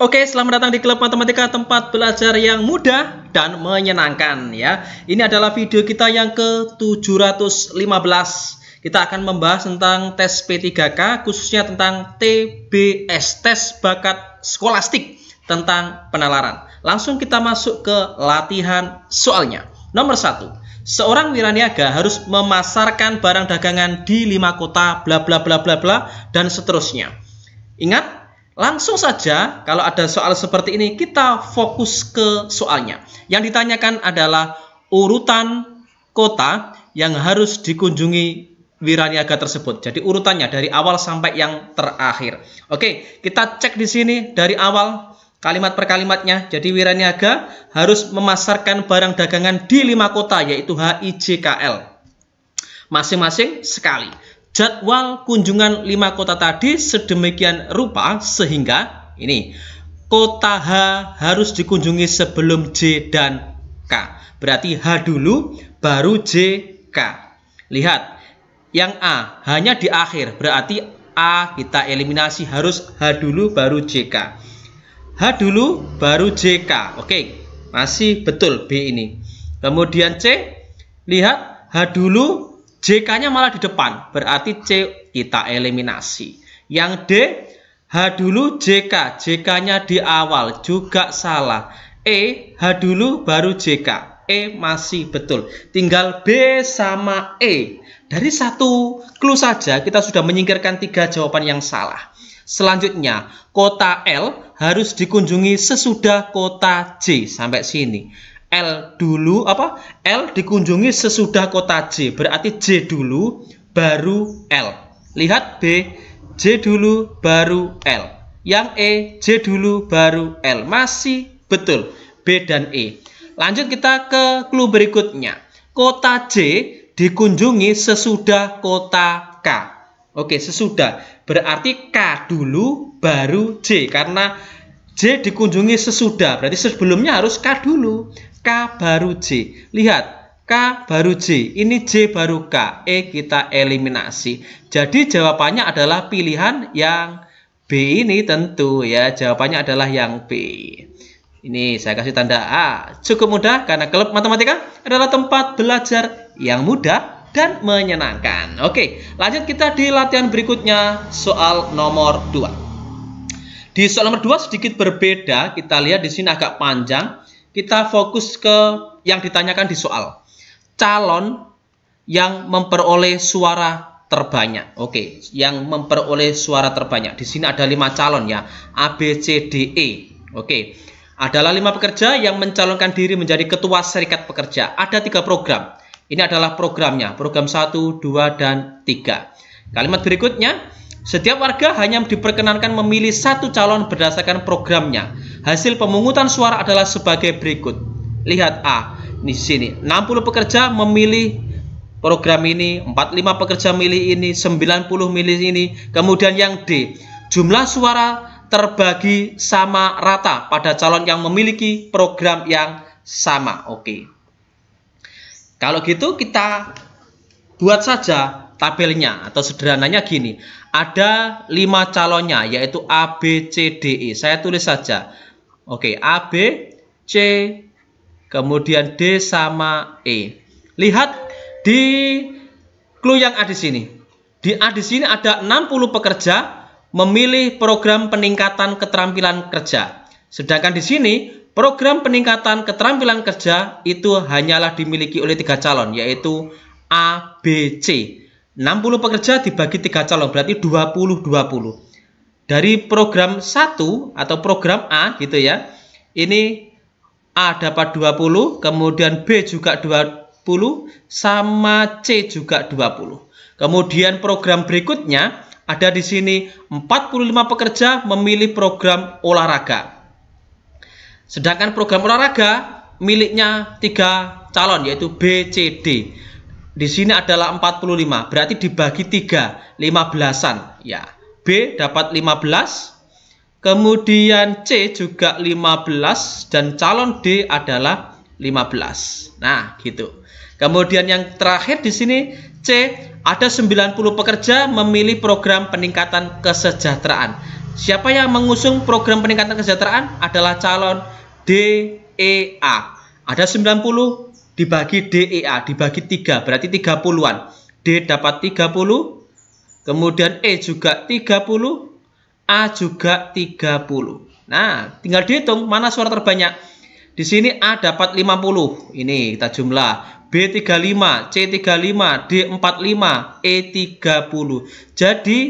Oke, selamat datang di Klub Matematika tempat belajar yang mudah dan menyenangkan ya. Ini adalah video kita yang ke-715. Kita akan membahas tentang tes P3K khususnya tentang TBS, tes bakat skolastik tentang penalaran. Langsung kita masuk ke latihan soalnya. Nomor 1. Seorang wiraniaga harus memasarkan barang dagangan di lima kota bla bla bla bla bla dan seterusnya. Ingat, Langsung saja, kalau ada soal seperti ini, kita fokus ke soalnya. Yang ditanyakan adalah urutan kota yang harus dikunjungi Wiraniaga tersebut. Jadi urutannya dari awal sampai yang terakhir. Oke, kita cek di sini dari awal kalimat per kalimatnya. Jadi Wiraniaga harus memasarkan barang dagangan di lima kota, yaitu HIJKL. Masing-masing sekali jadwal kunjungan lima kota tadi sedemikian rupa sehingga ini kota H harus dikunjungi sebelum J dan K. Berarti H dulu baru J K. Lihat, yang A hanya di akhir, berarti A kita eliminasi harus H dulu baru J K H dulu baru J K Oke, masih betul B ini. Kemudian C, lihat H dulu JK-nya malah di depan, berarti C kita eliminasi. Yang D, H dulu JK, JK-nya di awal juga salah. E, H dulu baru JK. E masih betul. Tinggal B sama E. Dari satu clue saja kita sudah menyingkirkan tiga jawaban yang salah. Selanjutnya, kota L harus dikunjungi sesudah kota J sampai sini. L dulu apa? L dikunjungi sesudah kota J. Berarti J dulu baru L. Lihat B, J dulu baru L. Yang E, J dulu baru L. Masih betul B dan E. Lanjut kita ke clue berikutnya. Kota J dikunjungi sesudah kota K. Oke, sesudah. Berarti K dulu baru J karena J dikunjungi sesudah, berarti sebelumnya harus K dulu. K baru J. Lihat, K baru J. Ini J baru K. E kita eliminasi. Jadi jawabannya adalah pilihan yang B ini tentu ya. Jawabannya adalah yang B. Ini saya kasih tanda A. Cukup mudah karena klub matematika adalah tempat belajar yang mudah dan menyenangkan. Oke, lanjut kita di latihan berikutnya soal nomor 2. Di soal nomor 2 sedikit berbeda, kita lihat di sini agak panjang. Kita fokus ke yang ditanyakan di soal. Calon yang memperoleh suara terbanyak. Oke, yang memperoleh suara terbanyak. Di sini ada lima calon ya, A, B, C, D, E. Oke, adalah lima pekerja yang mencalonkan diri menjadi ketua serikat pekerja. Ada tiga program. Ini adalah programnya, program 1, 2, dan 3. Kalimat berikutnya, setiap warga hanya diperkenankan memilih satu calon berdasarkan programnya. Hasil pemungutan suara adalah sebagai berikut. Lihat A di sini. 60 pekerja memilih program ini, 45 pekerja milih ini, 90 milih ini. Kemudian yang D, jumlah suara terbagi sama rata pada calon yang memiliki program yang sama. Oke. Kalau gitu kita buat saja tabelnya atau sederhananya gini. Ada lima calonnya yaitu A, B, C, D, E. Saya tulis saja. Oke, A, B, C, kemudian D sama E. Lihat di clue yang ada di sini. Di A ah, di sini ada 60 pekerja memilih program peningkatan keterampilan kerja. Sedangkan di sini program peningkatan keterampilan kerja itu hanyalah dimiliki oleh tiga calon yaitu A, B, C. 60 pekerja dibagi tiga calon berarti 20 20. Dari program 1 atau program A gitu ya. Ini A dapat 20, kemudian B juga 20 sama C juga 20. Kemudian program berikutnya ada di sini 45 pekerja memilih program olahraga. Sedangkan program olahraga miliknya 3 calon yaitu B, C, D di sini adalah 45, berarti dibagi 3, 15-an. Ya. B dapat 15, kemudian C juga 15, dan calon D adalah 15. Nah, gitu. Kemudian yang terakhir di sini C, ada 90 pekerja memilih program peningkatan kesejahteraan. Siapa yang mengusung program peningkatan kesejahteraan adalah calon D, E, A. Ada 90 dibagi DEA dibagi 3 berarti 30-an. D dapat 30, kemudian E juga 30, A juga 30. Nah, tinggal dihitung mana suara terbanyak. Di sini A dapat 50. Ini kita jumlah. B 35, C 35, D 45, E 30. Jadi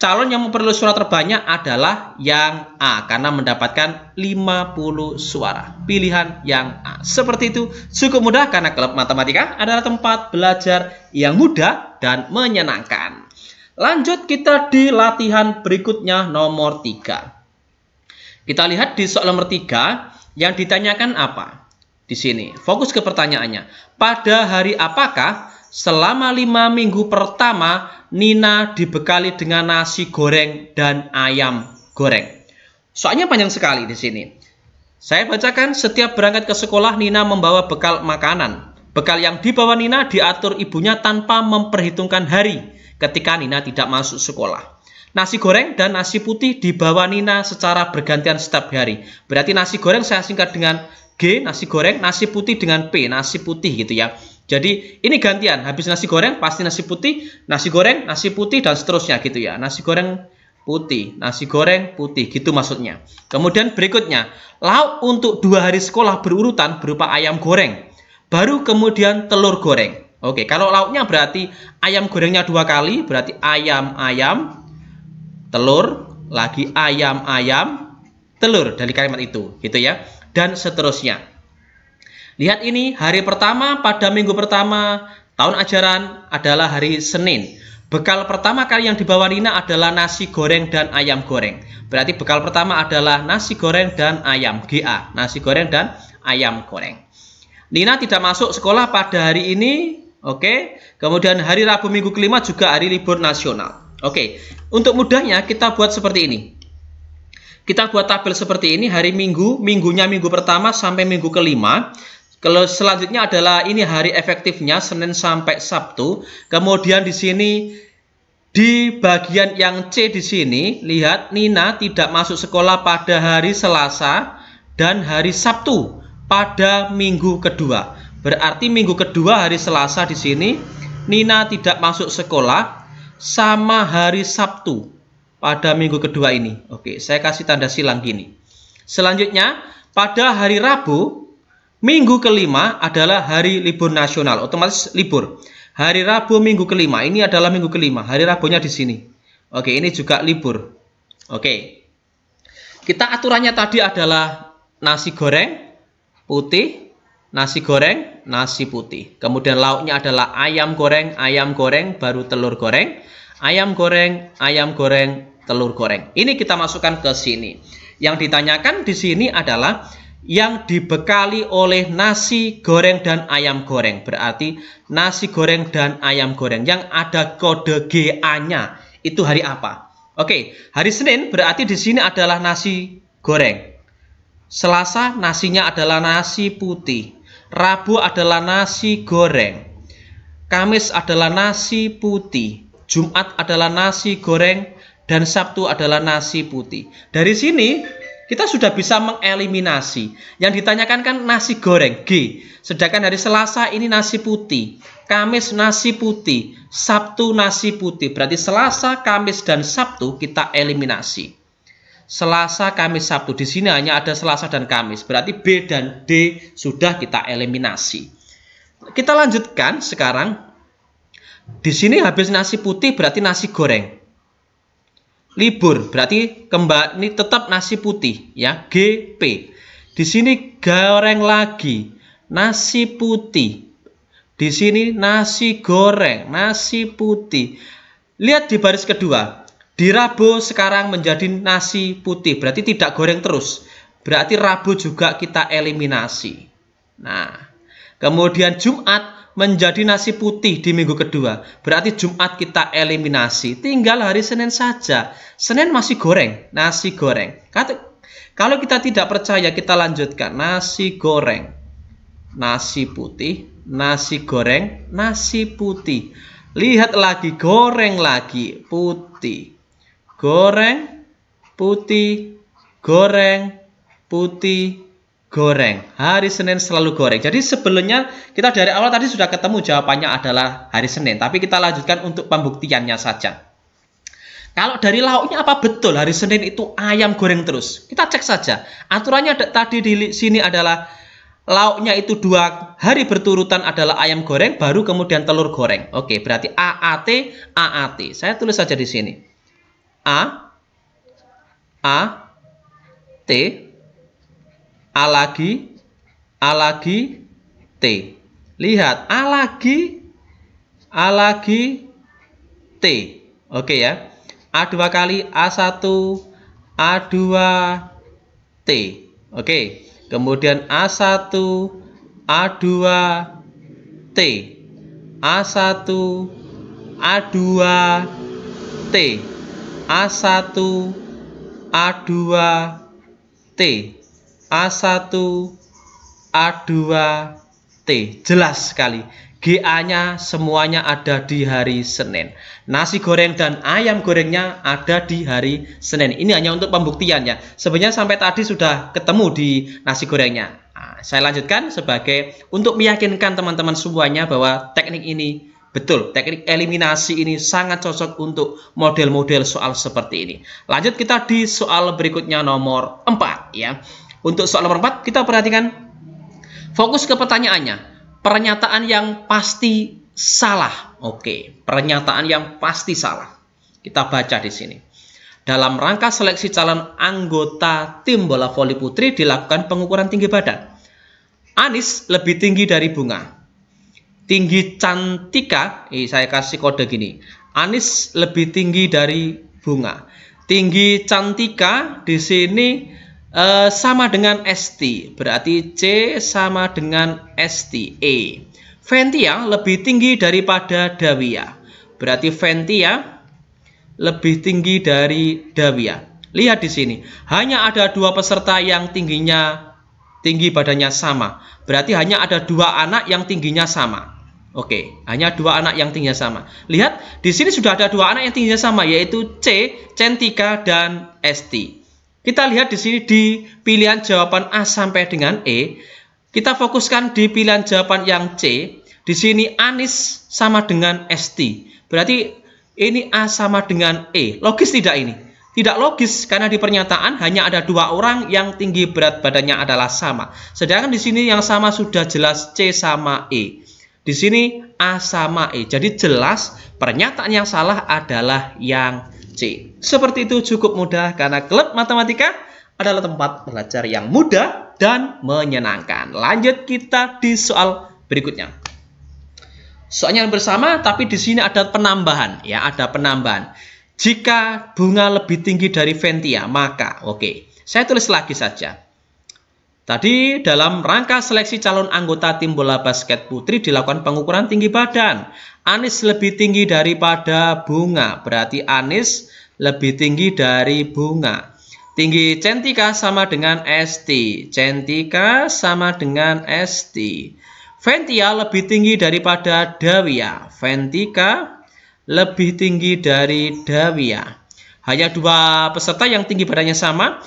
Calon yang memperoleh suara terbanyak adalah yang A karena mendapatkan 50 suara. Pilihan yang A. Seperti itu cukup mudah karena klub matematika adalah tempat belajar yang mudah dan menyenangkan. Lanjut kita di latihan berikutnya nomor 3. Kita lihat di soal nomor 3 yang ditanyakan apa? di sini. Fokus ke pertanyaannya. Pada hari apakah selama lima minggu pertama Nina dibekali dengan nasi goreng dan ayam goreng? Soalnya panjang sekali di sini. Saya bacakan setiap berangkat ke sekolah Nina membawa bekal makanan. Bekal yang dibawa Nina diatur ibunya tanpa memperhitungkan hari ketika Nina tidak masuk sekolah. Nasi goreng dan nasi putih dibawa Nina secara bergantian setiap hari. Berarti nasi goreng saya singkat dengan G nasi goreng, nasi putih dengan P, nasi putih gitu ya. Jadi ini gantian, habis nasi goreng pasti nasi putih, nasi goreng, nasi putih dan seterusnya gitu ya. Nasi goreng putih, nasi goreng putih gitu maksudnya. Kemudian berikutnya, lauk untuk dua hari sekolah berurutan berupa ayam goreng, baru kemudian telur goreng. Oke, kalau lauknya berarti ayam gorengnya dua kali, berarti ayam-ayam, telur, lagi ayam-ayam, telur dari kalimat itu gitu ya dan seterusnya. Lihat ini, hari pertama pada minggu pertama tahun ajaran adalah hari Senin. Bekal pertama kali yang dibawa Nina adalah nasi goreng dan ayam goreng. Berarti bekal pertama adalah nasi goreng dan ayam GA, nasi goreng dan ayam goreng. Nina tidak masuk sekolah pada hari ini, oke. Okay? Kemudian hari Rabu minggu kelima juga hari libur nasional. Oke, okay. untuk mudahnya kita buat seperti ini. Kita buat tabel seperti ini hari Minggu, minggunya minggu pertama sampai minggu kelima. Kalau selanjutnya adalah ini hari efektifnya Senin sampai Sabtu. Kemudian di sini di bagian yang C di sini lihat Nina tidak masuk sekolah pada hari Selasa dan hari Sabtu pada minggu kedua. Berarti minggu kedua hari Selasa di sini Nina tidak masuk sekolah sama hari Sabtu pada minggu kedua ini. Oke, saya kasih tanda silang gini. Selanjutnya, pada hari Rabu, minggu kelima adalah hari libur nasional, otomatis libur. Hari Rabu minggu kelima, ini adalah minggu kelima, hari Rabunya di sini. Oke, ini juga libur. Oke, kita aturannya tadi adalah nasi goreng, putih, nasi goreng, nasi putih. Kemudian lauknya adalah ayam goreng, ayam goreng, baru telur goreng, ayam goreng, ayam goreng, telur goreng. Ini kita masukkan ke sini. Yang ditanyakan di sini adalah yang dibekali oleh nasi goreng dan ayam goreng. Berarti nasi goreng dan ayam goreng yang ada kode GA-nya itu hari apa? Oke, hari Senin berarti di sini adalah nasi goreng. Selasa nasinya adalah nasi putih. Rabu adalah nasi goreng. Kamis adalah nasi putih. Jumat adalah nasi goreng dan Sabtu adalah nasi putih. Dari sini kita sudah bisa mengeliminasi. Yang ditanyakan kan nasi goreng G. Sedangkan hari Selasa ini nasi putih, Kamis nasi putih, Sabtu nasi putih. Berarti Selasa, Kamis dan Sabtu kita eliminasi. Selasa, Kamis, Sabtu. Di sini hanya ada Selasa dan Kamis. Berarti B dan D sudah kita eliminasi. Kita lanjutkan sekarang. Di sini habis nasi putih berarti nasi goreng libur berarti kembali ini tetap nasi putih ya GP di sini goreng lagi nasi putih di sini nasi goreng nasi putih lihat di baris kedua di Rabu sekarang menjadi nasi putih berarti tidak goreng terus berarti Rabu juga kita eliminasi nah kemudian Jumat menjadi nasi putih di minggu kedua. Berarti Jumat kita eliminasi, tinggal hari Senin saja. Senin masih goreng, nasi goreng. Kalau kita tidak percaya, kita lanjutkan nasi goreng, nasi putih, nasi goreng, nasi putih. Lihat lagi, goreng lagi, putih. Goreng, putih, goreng, putih, goreng. Hari Senin selalu goreng. Jadi sebelumnya kita dari awal tadi sudah ketemu jawabannya adalah hari Senin, tapi kita lanjutkan untuk pembuktiannya saja. Kalau dari lauknya apa betul hari Senin itu ayam goreng terus? Kita cek saja. Aturannya tadi di sini adalah lauknya itu dua hari berturutan adalah ayam goreng, baru kemudian telur goreng. Oke, berarti AAT, AAT. Saya tulis saja di sini. A, A, T, A lagi, A lagi, T. Lihat, A lagi, A lagi, T. Oke ya. A dua kali a satu, a dua T. Oke. Kemudian a satu, a dua T. a satu, a dua T. a satu, a dua T. A1, A2, T. Jelas sekali. GA-nya semuanya ada di hari Senin. Nasi goreng dan ayam gorengnya ada di hari Senin. Ini hanya untuk pembuktiannya. Sebenarnya sampai tadi sudah ketemu di nasi gorengnya. Nah, saya lanjutkan sebagai untuk meyakinkan teman-teman semuanya bahwa teknik ini betul. Teknik eliminasi ini sangat cocok untuk model-model soal seperti ini. Lanjut kita di soal berikutnya nomor 4 ya. Untuk soal nomor 4 kita perhatikan fokus ke pertanyaannya. Pernyataan yang pasti salah. Oke, pernyataan yang pasti salah. Kita baca di sini. Dalam rangka seleksi calon anggota tim bola voli putri dilakukan pengukuran tinggi badan. Anis lebih tinggi dari Bunga. Tinggi Cantika, eh, saya kasih kode gini. Anis lebih tinggi dari Bunga. Tinggi Cantika di sini e, sama dengan ST, berarti C sama dengan St. E Ventia lebih tinggi daripada Davia, berarti Ventia lebih tinggi dari Davia. Lihat di sini, hanya ada dua peserta yang tingginya tinggi badannya sama. Berarti hanya ada dua anak yang tingginya sama. Oke, hanya dua anak yang tingginya sama. Lihat, di sini sudah ada dua anak yang tingginya sama, yaitu C, Centika, dan ST. Kita lihat di sini di pilihan jawaban A sampai dengan E. Kita fokuskan di pilihan jawaban yang C. Di sini Anis sama dengan ST. Berarti ini A sama dengan E. Logis tidak ini? Tidak logis karena di pernyataan hanya ada dua orang yang tinggi berat badannya adalah sama. Sedangkan di sini yang sama sudah jelas C sama E. Di sini A sama E. Jadi jelas pernyataan yang salah adalah yang C. Seperti itu cukup mudah karena klub matematika adalah tempat belajar yang mudah dan menyenangkan. Lanjut kita di soal berikutnya. Soalnya yang bersama tapi di sini ada penambahan ya, ada penambahan. Jika bunga lebih tinggi dari Ventia, maka oke. Okay. Saya tulis lagi saja. Tadi dalam rangka seleksi calon anggota tim bola basket putri dilakukan pengukuran tinggi badan. Anis lebih tinggi daripada bunga, berarti Anis lebih tinggi dari bunga. Tinggi Centika sama dengan ST. Centika sama dengan ST. Ventia lebih tinggi daripada Davia. Ventika lebih tinggi dari Davia. Hanya dua peserta yang tinggi badannya sama.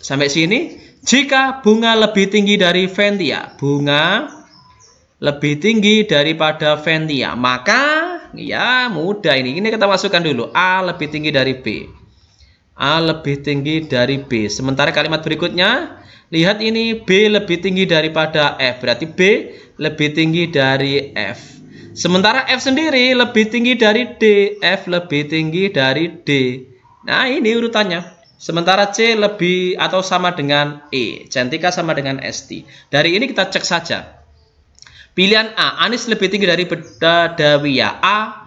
Sampai sini jika bunga lebih tinggi dari Ventia, bunga lebih tinggi daripada Ventia, maka ya mudah ini. Ini kita masukkan dulu A lebih tinggi dari B. A lebih tinggi dari B. Sementara kalimat berikutnya, lihat ini B lebih tinggi daripada F. Berarti B lebih tinggi dari F. Sementara F sendiri lebih tinggi dari D, F lebih tinggi dari D. Nah, ini urutannya. Sementara C lebih atau sama dengan E. Cantika sama dengan ST. Dari ini kita cek saja. Pilihan A, Anis lebih tinggi dari Dawiya. A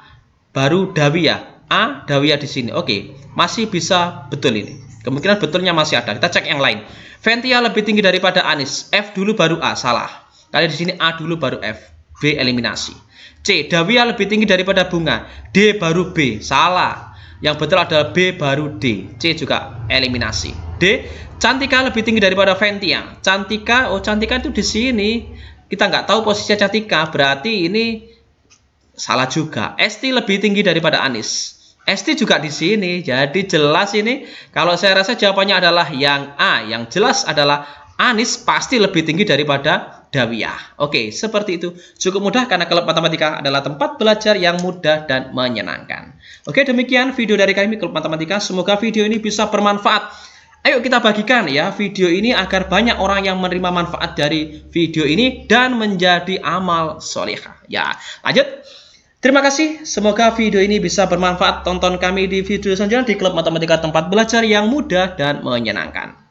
baru Dawiya. A Dawiya di sini. Oke, masih bisa betul ini. Kemungkinan betulnya masih ada. Kita cek yang lain. Ventia lebih tinggi daripada Anis. F dulu baru A, salah. Kali di sini A dulu baru F. B eliminasi. C, Dawiya lebih tinggi daripada Bunga. D baru B, salah. Yang betul adalah B baru D. C juga eliminasi. D, Cantika lebih tinggi daripada Ventia. Cantika, oh Cantika itu di sini. Kita nggak tahu posisinya Cantika, berarti ini salah juga. ST lebih tinggi daripada Anis. ST juga di sini. Jadi jelas ini kalau saya rasa jawabannya adalah yang A. Yang jelas adalah Anis pasti lebih tinggi daripada dawiyah. Oke, seperti itu. Cukup mudah karena klub matematika adalah tempat belajar yang mudah dan menyenangkan. Oke, demikian video dari kami klub matematika. Semoga video ini bisa bermanfaat. Ayo kita bagikan ya video ini agar banyak orang yang menerima manfaat dari video ini dan menjadi amal solehah. Ya, lanjut. Terima kasih, semoga video ini bisa bermanfaat. Tonton kami di video selanjutnya di Klub Matematika Tempat Belajar yang Mudah dan Menyenangkan.